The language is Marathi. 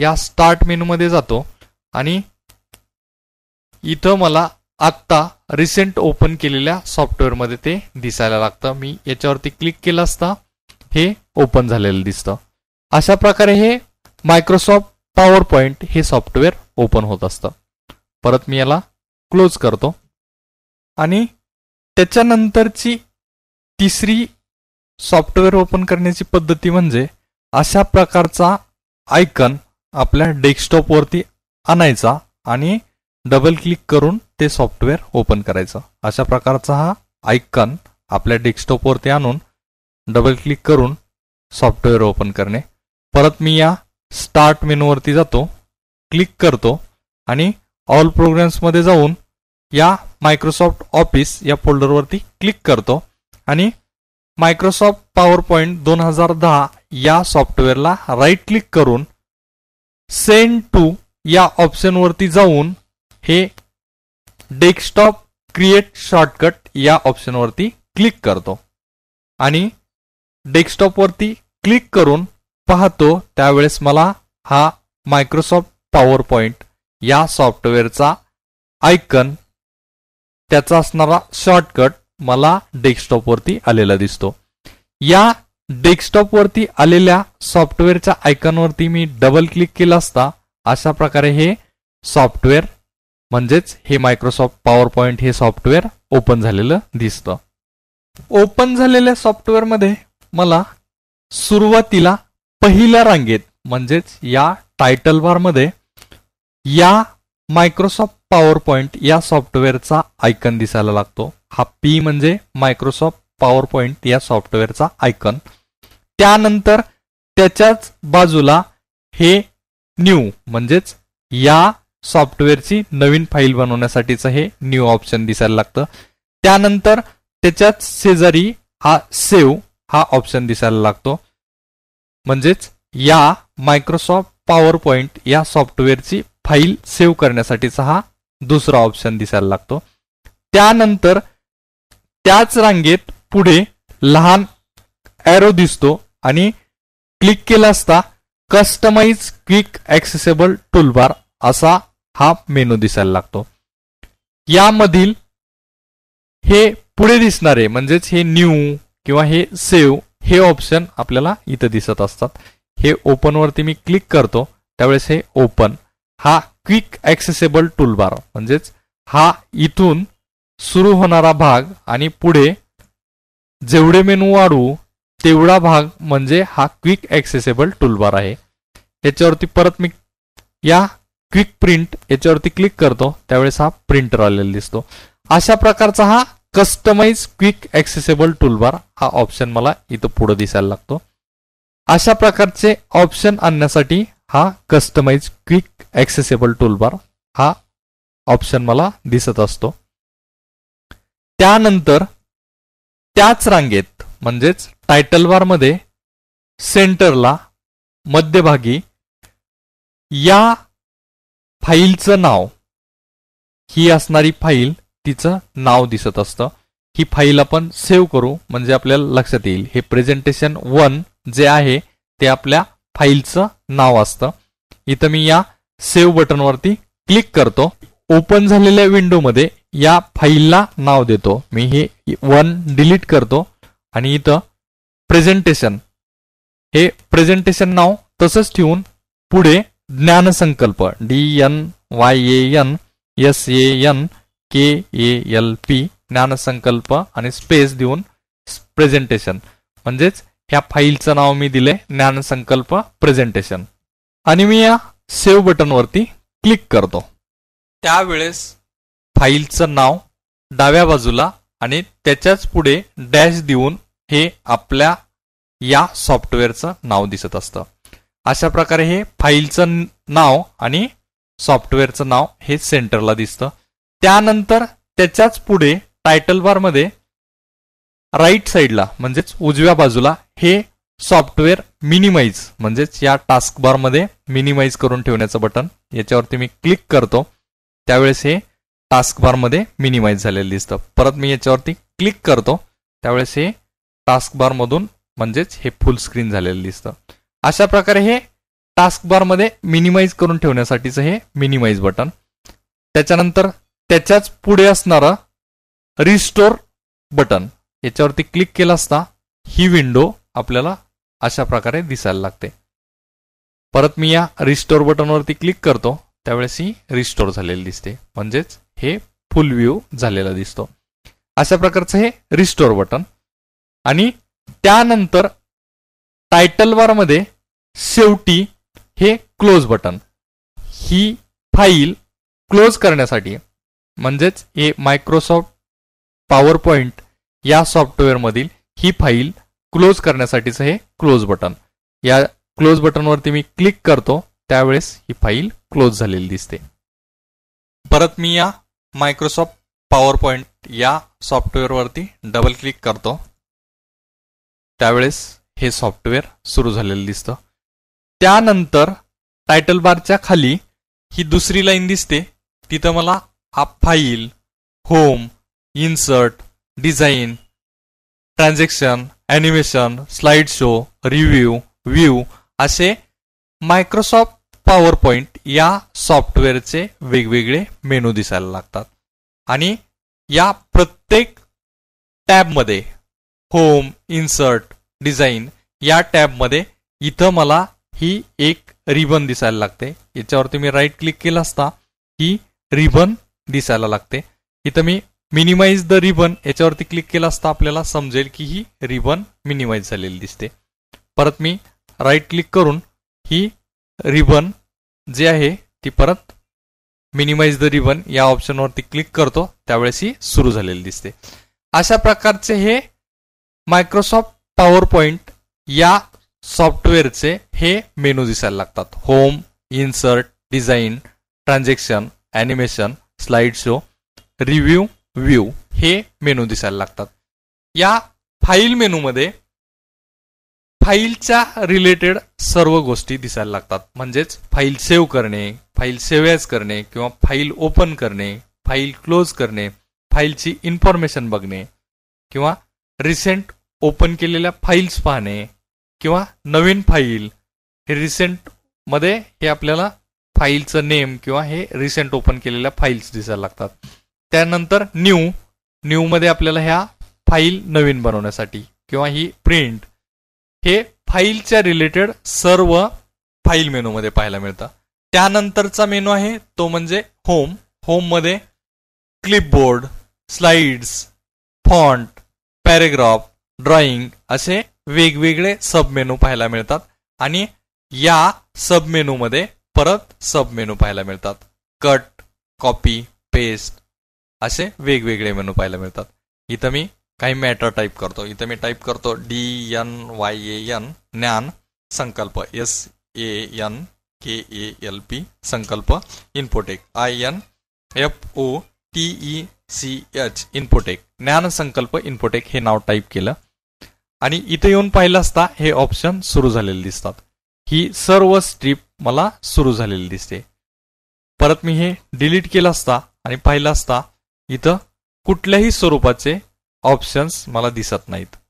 या स्टार्ट मेनूमध्ये जातो आणि इथं मला आत्ता रिसेंट ओपन केलेल्या सॉफ्टवेअरमध्ये ते दिसायला लागतं मी याच्यावरती क्लिक केलं असता हे ओपन झालेलं दिसतं अशा प्रकारे हे मायक्रोसॉफ्ट पॉवर पॉईंट हे सॉफ्टवेअर ओपन होत असतं परत मी याला क्लोज करतो आणि त्याच्यानंतरची तिसरी सॉफ्टवेअर ओपन करण्याची पद्धती म्हणजे अशा प्रकारचा आयकन आपल्या डेस्कटॉपवरती आणायचा आणि डबल क्लिक करून ते सॉफ्टवेअर ओपन करायचं अशा प्रकारचा हा आयकन आपल्या डेस्कटॉपवरती आणून डबल क्लिक करून सॉफ्टवेअर ओपन करणे परत मी या स्टार्ट मेनूवरती जातो क्लिक करतो आणि ऑल प्रोग्राम्समध्ये जाऊन या मायक्रोसॉफ्ट ऑफिस या फोल्डरवरती क्लिक करतो आणि मायक्रोसॉफ्ट पॉवर पॉईंट दोन हजार दहा या सॉफ्टवेअरला राईट क्लिक करून सेंड टू या ऑप्शनवरती जाऊन हे डेस्कटॉप क्रिएट शॉर्टकट या ऑप्शनवरती क्लिक करतो आणि डेस्कटॉपवरती क्लिक करून पाहतो त्यावेळेस मला हा मायक्रोसॉफ्ट पॉवर पॉईंट या सॉफ्टवेअरचा आयकन त्याचा असणारा शॉर्टकट मला डेस्कटॉपवरती आलेला दिसतो या वरती आलेल्या सॉफ्टवेअरच्या आयकॉनवरती मी डबल क्लिक केला असता अशा प्रकारे हे सॉफ्टवेअर म्हणजेच हे मायक्रोसॉफ्ट पॉवर पॉईंट हे सॉफ्टवेअर ओपन झालेलं दिसतं ओपन झालेल्या सॉफ्टवेअरमध्ये मला सुरुवातीला पहिल्या रांगेत म्हणजेच या टायटल बारमध्ये या मायक्रोसॉफ्ट पॉवर पॉईंट या सॉफ्टवेअरचा आयकन दिसायला लागतो हा पी म्हणजे मायक्रोसॉफ्ट पॉवर पॉईंट या सॉफ्टवेअरचा आयकन त्यानंतर त्याच्याच बाजूला हे न्यू म्हणजेच या सॉफ्टवेअरची नवीन फाईल बनवण्यासाठीच हे न्यू ऑप्शन दिसायला लागतं त्यानंतर त्याच्याच शेजारी हा सेव्ह हा ऑप्शन दिसायला लागतो म्हणजेच या मायक्रोसॉफ्ट पॉवर पॉईंट या सॉफ्टवेअरची फाईल सेव्ह करण्यासाठीचा हा दुसरा ऑप्शन दिसायला लागतो त्यानंतर त्याच रांगेत पुढे लहान एरो दिसतो आणि क्लिक केला असता कस्टमाइज क्विक ऍक्सेसेबल टूलबार असा हा मेनू दिसायला लागतो यामधील हे पुढे दिसणारे म्हणजेच हे न्यू किंवा हे सेव्ह हे ऑप्शन आपल्याला इथं दिसत असतात हे ओपनवरती मी क्लिक करतो त्यावेळेस हे ओपन हा क्विक ॲक्सेसेबल टूलबार म्हणजेच हा इथून सुरू होणारा भाग आणि पुढे जेवढे मेनू वाढू तेवढा भाग म्हणजे हा क्विक ॲक्सेसेबल टूलबार आहे याच्यावरती परत मी या क्विक प्रिंट याच्यावरती क्लिक करतो त्यावेळेस हा प्रिंटर आलेला दिसतो अशा प्रकारचा हा कस्टमाइज क्विक ॲक्सेसेबल टूलबार हा ऑप्शन मला इथं पुढे दिसायला लागतो अशा प्रकारचे ऑप्शन आणण्यासाठी हा कस्टमाइज क्विक ॲक्सेसेबल टूलबार हा ऑप्शन मला दिसत असतो त्यानंतर त्याच रांगेत म्हणजेच मध्ये सेंटरला मध्यभागी या फाईलचं नाव ही असणारी फाईल तिचं नाव दिसत असतं ही फाईल आपण सेव्ह करू म्हणजे आपल्याला लक्षात येईल हे प्रेझेंटेशन वन जे आहे ते आपल्या फाईलचं नाव असतं इथं मी या सेव्ह बटनवरती क्लिक करतो ओपन झालेल्या विंडोमध्ये या फाईलला नाव देतो मी हे वन डिलीट करतो आणि इथं प्रेझेंटेशन हे प्रेझेंटेशन नाव तसंच ठेवून पुढे Dnyansankalp D N Y N S N K L P Dnyansankalp आणि स्पेस देऊन प्रेझेंटेशन म्हणजेच ह्या फाईलचं नाव मी दिले ज्ञानसंकल्प प्रेझेंटेशन आणि मी या सेव्ह बटनवरती क्लिक करतो त्यावेळेस फाईलचं नाव डाव्या बाजूला आणि त्याच्याच पुढे डॅश देऊन हे आपल्या या सॉफ्टवेअरचं नाव दिसत असतं अशा प्रकारे हे फाईलचं नाव आणि सॉफ्टवेअरचं नाव हे सेंटरला दिसतं त्यानंतर त्याच्याच पुढे टायटल बारमध्ये राईट साईडला म्हणजेच उजव्या बाजूला हे सॉफ्टवेअर मिनिमाइज म्हणजेच या टास्क बारमध्ये मिनिमाइज करून ठेवण्याचं बटन याच्यावरती मी क्लिक करतो त्यावेळेस हे टास्क बारमध्ये मिनिमाइज झालेलं दिसतं परत मी याच्यावरती क्लिक करतो त्यावेळेस हे टास्क बारमधून म्हणजेच हे फुल स्क्रीन झालेलं दिसतं अशा प्रकारे हे टास्क मध्ये मिनिमाइज करून ठेवण्यासाठीच हे मिनिमाइज बटन त्याच्यानंतर त्याच्याच पुढे असणार रिस्टोर बटन याच्यावरती क्लिक केलं असता ही विंडो आपल्याला अशा प्रकारे दिसायला लागते परत मी या रिस्टोर बटनवरती क्लिक करतो त्यावेळेस ही रिस्टोर झालेली दिसते म्हणजेच हे फुल व्ह्यू झालेला दिसतो अशा प्रकारचं हे रिस्टोर बटन आणि त्यानंतर टायटल बार मध्ये शेवटी हे क्लोज बटन ही फाईल क्लोज करण्यासाठी म्हणजेच हे मायक्रोसॉफ्ट पॉवर पॉईंट या सॉफ्टवेअरमधील ही फाईल क्लोज करण्यासाठीच हे क्लोज बटन या क्लोज बटनवरती मी क्लिक करतो त्यावेळेस ही फाईल क्लोज झालेली दिसते परत मी या मायक्रोसॉफ्ट पॉवर पॉईंट या सॉफ्टवेअरवरती डबल क्लिक करतो त्यावेळेस हे सॉफ्टवेअर सुरू झालेलं दिसतं त्यानंतर टायटल बारच्या खाली ही दुसरी लाईन दिसते तिथं मला हा file home insert design transaction animation slide show review view असे मायक्रोसॉफ्ट पॉवर पॉईंट या सॉफ्टवेअरचे वेगवेगळे मेनू दिसायला लागतात आणि या प्रत्येक टॅबमध्ये होम इन्सर्ट डिझाईन या टॅबमध्ये इथं मला ही एक रिबन दिसायला लागते याच्यावरती मी राईट क्लिक केलं असता ही रिबन दिसायला लागते इथं मी मिनिमाइज द रिबन याच्यावरती क्लिक केलं असता आपल्याला समजेल की ही रिबन मिनिमाइज झालेली दिसते परत मी राईट क्लिक करून ही रिबन जे आहे ती परत मिनिमाइज द रिबन या ऑप्शनवरती क्लिक करतो त्यावेळेस ही सुरू झालेली दिसते अशा प्रकारचे हे मायक्रोसॉफ्ट पॉवर पॉईंट या सॉफ्टवेअरचे हे मेनू दिसायला लागतात home insert design transaction animation slide show review view हे मेनू दिसायला लागतात या फाईल मेनूमध्ये फाईलच्या रिलेटेड सर्व गोष्टी दिसायला लागतात म्हणजेच फाईल सेव्ह करणे फाईल सेव्ह करणे किंवा फाईल ओपन करणे फाईल क्लोज करणे फाईलची इन्फॉर्मेशन बघणे किंवा रिसेंट ओपन केलेल्या फाईल्स पाहणे किंवा नवीन फाईल हे रिसेंटमध्ये हे आपल्याला फाईलचं नेम किंवा हे रिसेंट ओपन केलेल्या फाईल्स दिसायला लागतात त्यानंतर न्यू न्यूमध्ये आपल्याला ह्या फाईल नवीन बनवण्यासाठी किंवा ही प्रिंट हे फाईलच्या रिलेटेड सर्व फाईल मेनूमध्ये पाहायला मिळतं त्यानंतरचा मेनू आहे तो म्हणजे होम होममध्ये clipboard slides font paragraph drawing असे वेगवेगळे सब मेनू पाहायला मिळतात आणि या सब मध्ये परत सब मेनू पाहायला मिळतात कट कॉपी पेस्ट असे वेगवेगळे मेनू पाहायला मिळतात इथं मी काही मॅटर टाईप करतो इथं मी टाईप करतो D N Y A N Dnyan Sankalp S A N K A L P Sankalp Infotech I N F O T E C H Infotech Dnyan Sankalp infotech हे नाव टाईप केलं आणि इथे येऊन पाहिलं असता हे ऑप्शन सुरू झालेले दिसतात ही सर्व स्ट्रीप मला सुरू झालेली दिसते परत मी हे डिलीट केलं असता आणि पाहिलं असता इथं कुठल्याही स्वरूपाचे ऑप्शन्स मला दिसत नाहीत